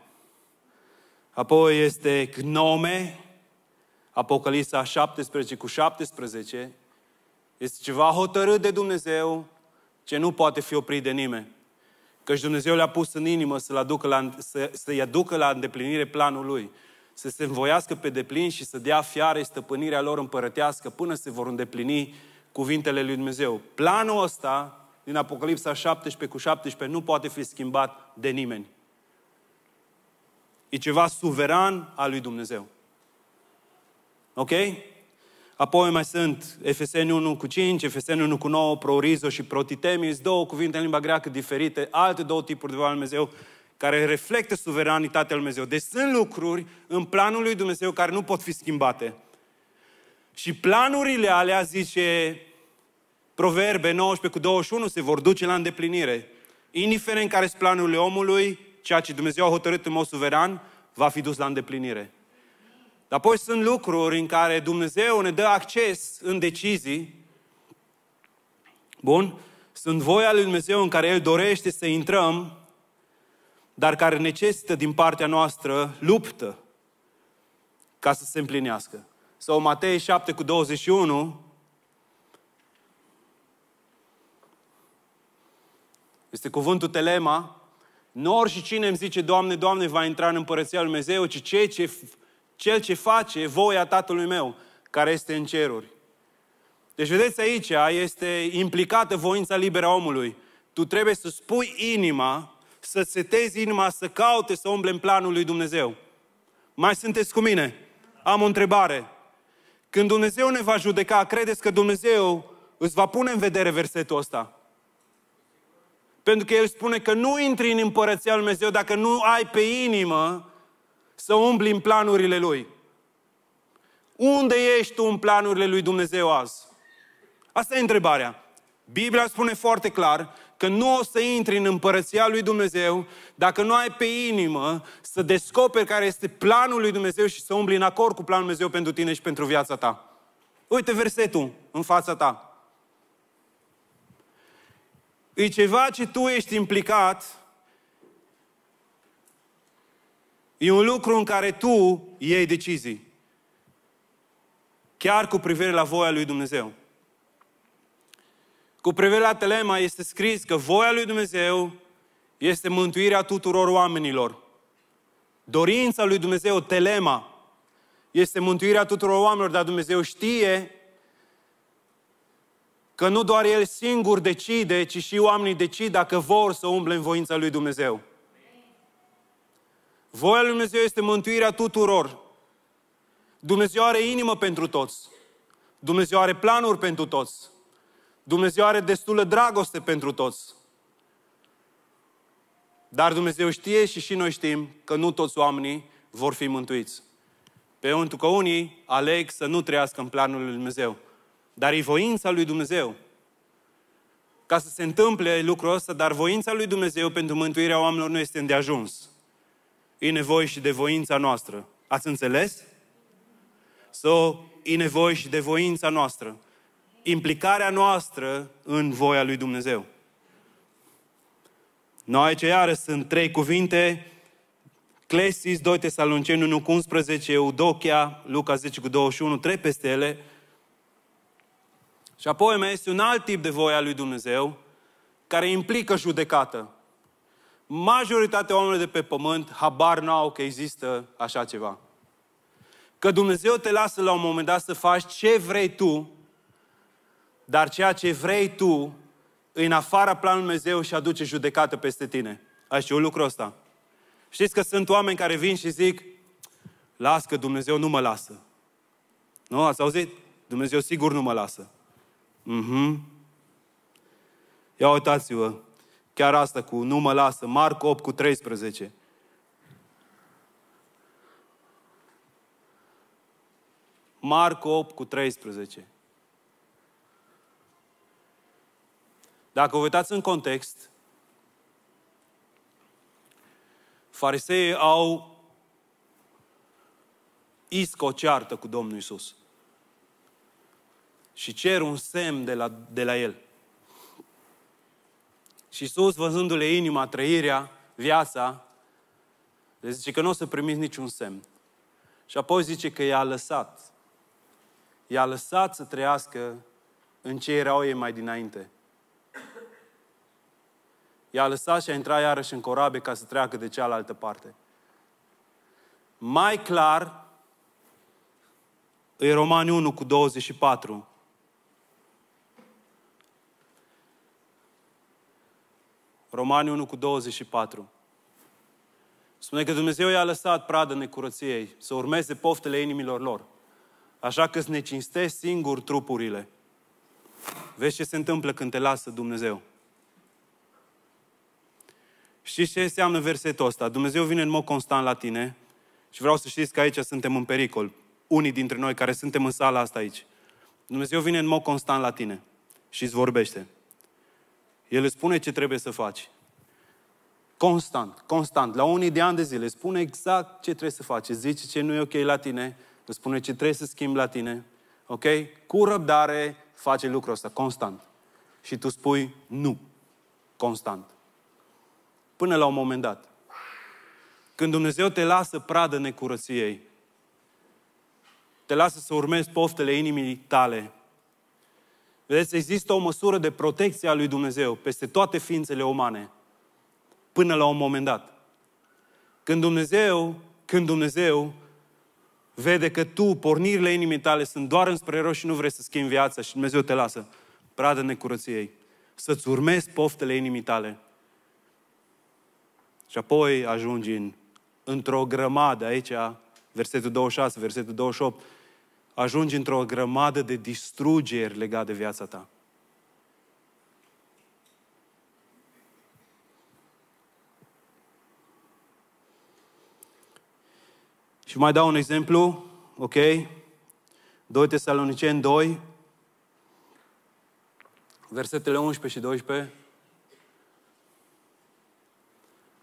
Apoi este gnome, Apocalipsa 17 cu 17. Este ceva hotărât de Dumnezeu ce nu poate fi oprit de nimeni. Căci Dumnezeu le-a pus în inimă să-l aducă la, să, să-i aducă la îndeplinire planul Lui. Să se învoiască pe deplin și să dea fiare stăpânirea lor împărătească până se vor îndeplini cuvintele Lui Dumnezeu. Planul ăsta din Apocalipsa 17 cu 17 nu poate fi schimbat de nimeni. E ceva suveran al lui Dumnezeu. Ok? Apoi mai sunt Efeseni 1 cu 5, Efeseni 1 cu 9, Prorizo și Protitemis, două cuvinte în limba greacă diferite, alte două tipuri de oameni Dumnezeu care reflectă suveranitatea lui Dumnezeu. Deci sunt lucruri în planul lui Dumnezeu care nu pot fi schimbate. Și planurile alea, zice Proverbe 19 cu 21, se vor duce la îndeplinire. Indiferent care sunt planurile omului, ceea ce Dumnezeu a hotărât în mod suveran, va fi dus la îndeplinire. Apoi sunt lucruri în care Dumnezeu ne dă acces în decizii. Bun? Sunt voia lui Dumnezeu în care El dorește să intrăm, dar care necesită din partea noastră luptă ca să se împlinească. Sau Matei 7 cu 21, Este cuvântul telema. Nu oricine îmi zice, Doamne, Doamne, va intra în Împărăția Lui Dumnezeu, ci cei ce cel ce face voia Tatălui meu, care este în ceruri. Deci, vedeți, aici este implicată voința liberă a omului. Tu trebuie să spui inima, să setezi inima, să caute să umble în planul lui Dumnezeu. Mai sunteți cu mine? Am o întrebare. Când Dumnezeu ne va judeca, credeți că Dumnezeu îți va pune în vedere versetul ăsta? Pentru că El spune că nu intri în împărăția lui Dumnezeu dacă nu ai pe inimă să umbli în planurile Lui. Unde ești tu în planurile Lui Dumnezeu azi? Asta e întrebarea. Biblia spune foarte clar că nu o să intri în împărăția lui Dumnezeu dacă nu ai pe inimă să descoperi care este planul lui Dumnezeu și să umbli în acord cu planul Dumnezeu pentru tine și pentru viața ta. Uite versetul în fața ta. E ceva ce tu ești implicat E un lucru în care tu iei decizii. Chiar cu privire la voia lui Dumnezeu. Cu privire la telema este scris că voia lui Dumnezeu este mântuirea tuturor oamenilor. Dorința lui Dumnezeu, telema, este mântuirea tuturor oamenilor, dar Dumnezeu știe că nu doar El singur decide, ci și oamenii decid dacă vor să umble în voința lui Dumnezeu. Voia lui Dumnezeu este mântuirea tuturor. Dumnezeu are inimă pentru toți. Dumnezeu are planuri pentru toți. Dumnezeu are destulă dragoste pentru toți. Dar Dumnezeu știe și și noi știm că nu toți oamenii vor fi mântuiți. Pentru că unii aleg să nu trăiască în planul lui Dumnezeu. Dar e voința lui Dumnezeu ca să se întâmple lucrul ăsta, dar voința lui Dumnezeu pentru mântuirea oamenilor nu este îndeajuns e nevoie și de voința noastră. Ați înțeles? So, e nevoie și de voința noastră. Implicarea noastră în voia lui Dumnezeu. Noi aici iară sunt trei cuvinte, Clesis, 2 Tesaloniceni 1 cu 11, Eudochia, Luca 10 cu 21, trei peste ele. Și apoi mai este un alt tip de voia lui Dumnezeu, care implică judecată majoritatea oamenilor de pe pământ habar n-au că există așa ceva. Că Dumnezeu te lasă la un moment dat să faci ce vrei tu, dar ceea ce vrei tu, în afara planului Dumnezeu și aduce judecată peste tine. Ai știut lucrul ăsta? Știți că sunt oameni care vin și zic, las că Dumnezeu nu mă lasă. Nu? Ați auzit? Dumnezeu sigur nu mă lasă. Mhm. Ia uitați-vă, chiar asta cu nu mă lasă, Marco 8 cu 13. Marco 8 cu 13. Dacă vă uitați în context, fariseii au isco ceartă cu Domnul Isus și cer un semn de la, de la el. Și Iisus, văzându-le inima, trăirea, viața, le zice că nu o să primiți niciun semn. Și apoi zice că i-a lăsat. I-a lăsat să trăiască în ce erau ei mai dinainte. I-a lăsat și a intrat iarăși în corabie ca să treacă de cealaltă parte. Mai clar, e Romani 1 cu 24. Romani 1 cu 24. Spune că Dumnezeu i-a lăsat pradă necurăției, să urmeze poftele inimilor lor. Așa că îți necinstești singur trupurile. Vezi ce se întâmplă când te lasă Dumnezeu. Și ce înseamnă versetul ăsta? Dumnezeu vine în mod constant la tine și vreau să știți că aici suntem în pericol. Unii dintre noi care suntem în sala asta aici. Dumnezeu vine în mod constant la tine și îți vorbește. El îți spune ce trebuie să faci. Constant, constant, la unii de ani de zile, spune exact ce trebuie să faci. Zice ce nu e ok la tine, îți spune ce trebuie să schimbi la tine. Ok? Cu răbdare face lucrul ăsta, constant. Și tu spui nu, constant. Până la un moment dat. Când Dumnezeu te lasă pradă necurăției, te lasă să urmezi poftele inimii tale, Vedeți, există o măsură de protecție a lui Dumnezeu peste toate ființele umane, până la un moment dat. Când Dumnezeu, când Dumnezeu vede că tu, pornirile inimii tale sunt doar înspre rău și nu vrei să schimbi viața și Dumnezeu te lasă pradă necurăției, să-ți urmezi poftele inimii tale. Și apoi ajungi în, într-o grămadă, aici, versetul 26, versetul 28, ajungi într-o grămadă de distrugeri legate de viața ta. Și mai dau un exemplu, ok? 2 Tesaloniceni 2, versetele 11 și 12.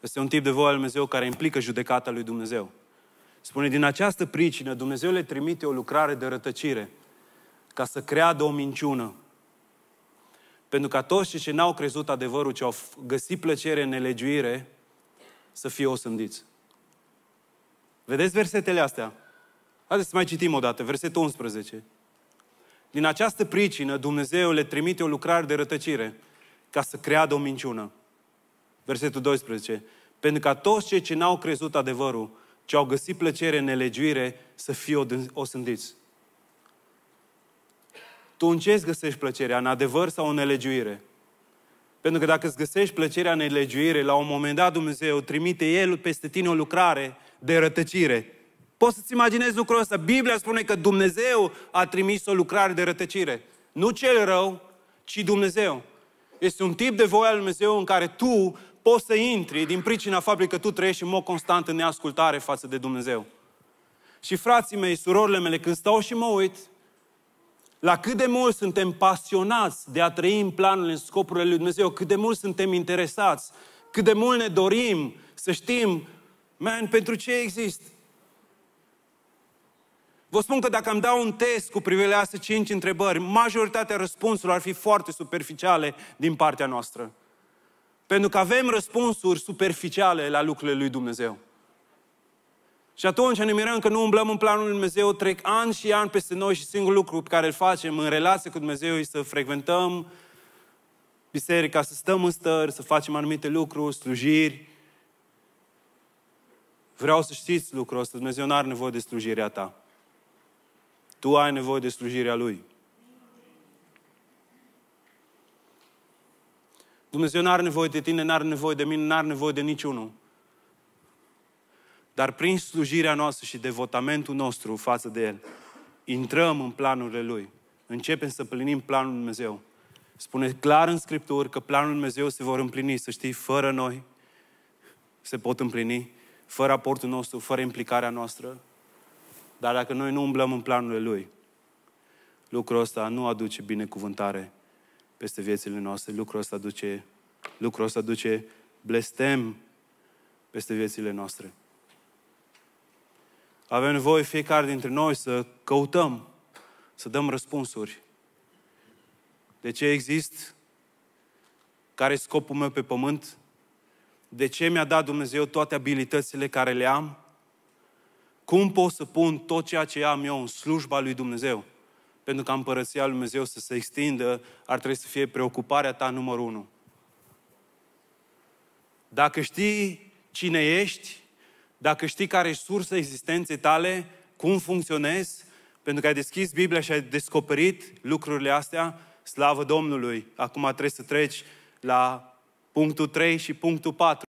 Este un tip de voie al Dumnezeu care implică judecata lui Dumnezeu. Spune, din această pricină Dumnezeu le trimite o lucrare de rătăcire ca să creadă o minciună. Pentru ca toți cei ce n-au crezut adevărul, ce au găsit plăcere în nelegiuire, să fie osândiți. Vedeți versetele astea? Haideți să mai citim o dată, versetul 11. Din această pricină, Dumnezeu le trimite o lucrare de rătăcire ca să creadă o minciună. Versetul 12. Pentru ca toți cei ce n-au crezut adevărul ce au găsit plăcere în nelegiuire, să fie osândiți. Tu în ce îți găsești plăcerea? În adevăr sau în nelegiuire? Pentru că dacă îți găsești plăcerea în nelegiuire, la un moment dat Dumnezeu trimite El peste tine o lucrare de rătăcire. Poți să-ți imaginezi lucrul ăsta. Biblia spune că Dumnezeu a trimis o lucrare de rătăcire. Nu cel rău, ci Dumnezeu. Este un tip de voie al Dumnezeu în care tu poți să intri din pricina faptului că tu trăiești în mod constant în neascultare față de Dumnezeu. Și frații mei, surorile mele, când stau și mă uit la cât de mult suntem pasionați de a trăi în planurile, în scopurile lui Dumnezeu, cât de mult suntem interesați, cât de mult ne dorim să știm, man, pentru ce exist? Vă spun că dacă am dau un test cu privire la astea cinci întrebări, majoritatea răspunsurilor ar fi foarte superficiale din partea noastră. Pentru că avem răspunsuri superficiale la lucrurile lui Dumnezeu. Și atunci ne mirăm că nu umblăm în planul lui Dumnezeu, trec ani și ani peste noi și singurul lucru pe care îl facem în relație cu Dumnezeu e să frecventăm biserica, să stăm în stări, să facem anumite lucruri, slujiri. Vreau să știți lucrul ăsta, Dumnezeu nu are nevoie de slujirea ta. Tu ai nevoie de slujirea Lui. Dumnezeu nu are nevoie de tine, nu are nevoie de mine, nu are nevoie de niciunul. Dar prin slujirea noastră și devotamentul nostru față de El, intrăm în planurile Lui. Începem să plinim planul Lui Dumnezeu. Spune clar în Scripturi că planul Lui Dumnezeu se vor împlini, să știi, fără noi se pot împlini, fără aportul nostru, fără implicarea noastră. Dar dacă noi nu umblăm în planurile Lui, lucrul ăsta nu aduce binecuvântare peste viețile noastre. Lucrul ăsta duce, lucrul ăsta duce blestem peste viețile noastre. Avem nevoie fiecare dintre noi să căutăm, să dăm răspunsuri. De ce exist? Care e scopul meu pe pământ? De ce mi-a dat Dumnezeu toate abilitățile care le am? Cum pot să pun tot ceea ce am eu în slujba lui Dumnezeu? pentru ca împărăția lui Dumnezeu să se extindă, ar trebui să fie preocuparea ta numărul unu. Dacă știi cine ești, dacă știi care e sursa existenței tale, cum funcționezi, pentru că ai deschis Biblia și ai descoperit lucrurile astea, slavă Domnului! Acum trebuie să treci la punctul 3 și punctul 4.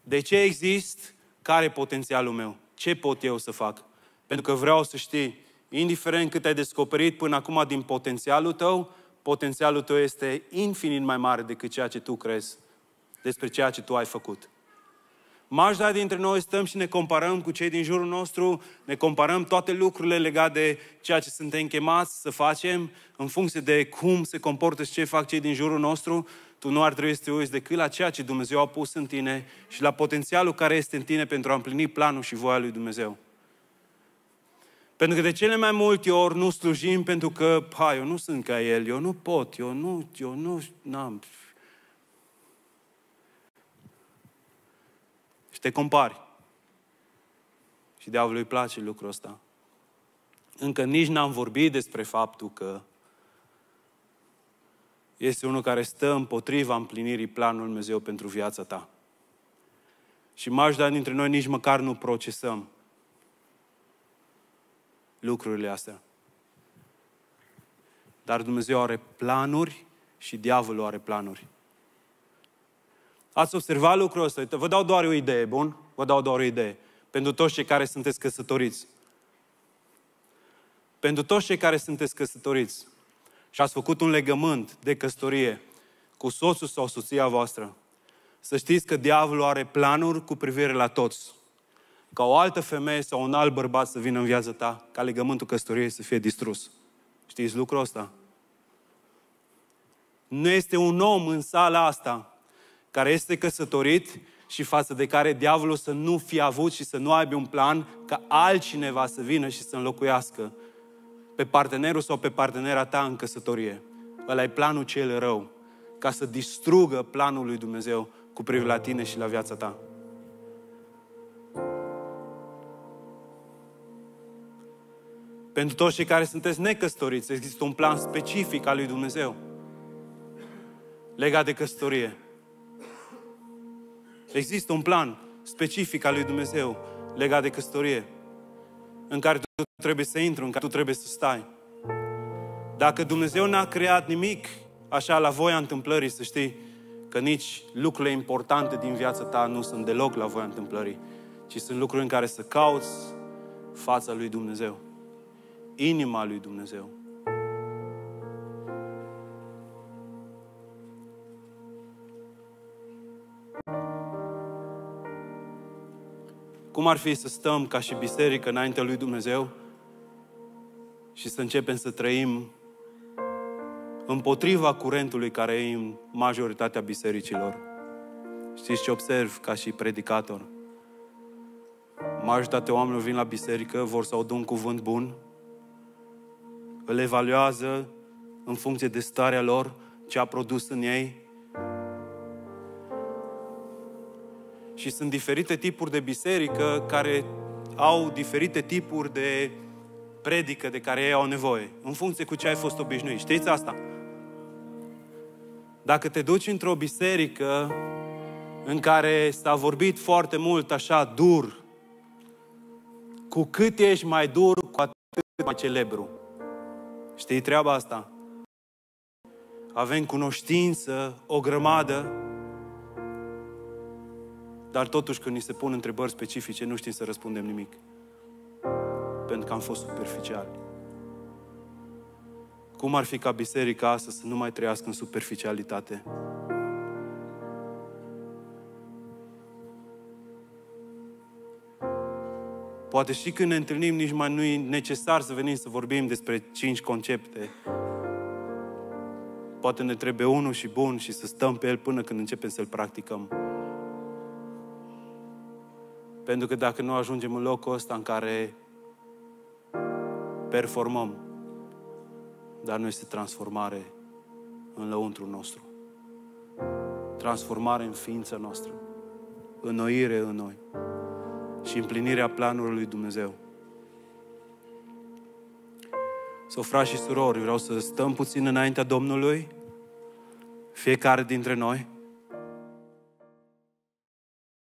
De ce exist? Care e potențialul meu? Ce pot eu să fac? Pentru că vreau să știi Indiferent cât ai descoperit până acum din potențialul tău, potențialul tău este infinit mai mare decât ceea ce tu crezi despre ceea ce tu ai făcut. Majda dintre noi stăm și ne comparăm cu cei din jurul nostru, ne comparăm toate lucrurile legate de ceea ce suntem chemați să facem, în funcție de cum se comportă și ce fac cei din jurul nostru, tu nu ar trebui să te uiți decât la ceea ce Dumnezeu a pus în tine și la potențialul care este în tine pentru a împlini planul și voia lui Dumnezeu. Pentru că de cele mai multe ori nu slujim pentru că, pa, eu nu sunt ca el, eu nu pot, eu nu, eu nu, n-am. Și te compari. Și diavolul îi place lucrul ăsta. Încă nici n-am vorbit despre faptul că este unul care stă împotriva împlinirii planului Dumnezeu pentru viața ta. Și majoritatea dintre noi nici măcar nu procesăm lucrurile astea. Dar Dumnezeu are planuri și diavolul are planuri. Ați observat lucrul ăsta? Vă dau doar o idee, bun? Vă dau doar o idee. Pentru toți cei care sunteți căsătoriți. Pentru toți cei care sunteți căsătoriți și ați făcut un legământ de căsătorie cu soțul sau soția voastră, să știți că diavolul are planuri cu privire la toți ca o altă femeie sau un alt bărbat să vină în viața ta, ca legământul căsătoriei să fie distrus. Știți lucrul ăsta? Nu este un om în sala asta care este căsătorit și față de care diavolul să nu fie avut și să nu aibă un plan ca altcineva să vină și să înlocuiască pe partenerul sau pe partenera ta în căsătorie. Ăla e planul cel rău, ca să distrugă planul lui Dumnezeu cu privire la tine și la viața ta. Pentru toți cei care sunteți necăsătoriți, există un plan specific al lui Dumnezeu legat de căsătorie. Există un plan specific al lui Dumnezeu legat de căsătorie în care tu trebuie să intru, în care tu trebuie să stai. Dacă Dumnezeu n-a creat nimic așa la voia întâmplării, să știi că nici lucrurile importante din viața ta nu sunt deloc la voia întâmplării, ci sunt lucruri în care să cauți fața lui Dumnezeu inima lui Dumnezeu. Cum ar fi să stăm ca și biserică înaintea lui Dumnezeu și să începem să trăim împotriva curentului care e în majoritatea bisericilor? Știți ce observ ca și predicator? Majoritatea oamenilor vin la biserică, vor să audă un cuvânt bun, îl evaluează în funcție de starea lor, ce a produs în ei. Și sunt diferite tipuri de biserică care au diferite tipuri de predică de care ei au nevoie, în funcție cu ce ai fost obișnuit. Știți asta? Dacă te duci într-o biserică în care s-a vorbit foarte mult așa dur, cu cât ești mai dur, cu atât mai celebru. Știi treaba asta? Avem cunoștință, o grămadă, dar totuși când ni se pun întrebări specifice, nu știm să răspundem nimic. Pentru că am fost superficiali. Cum ar fi ca biserica asta să nu mai trăiască în superficialitate? Poate și când ne întâlnim, nici mai nu e necesar să venim să vorbim despre cinci concepte. Poate ne trebuie unul și bun și să stăm pe el până când începem să-l practicăm. Pentru că dacă nu ajungem în locul ăsta în care performăm, dar nu este transformare în lăuntru nostru. Transformare în ființa noastră. Înnoire în noi și împlinirea planurilor lui Dumnezeu. So, frați și surori, vreau să stăm puțin înaintea Domnului, fiecare dintre noi,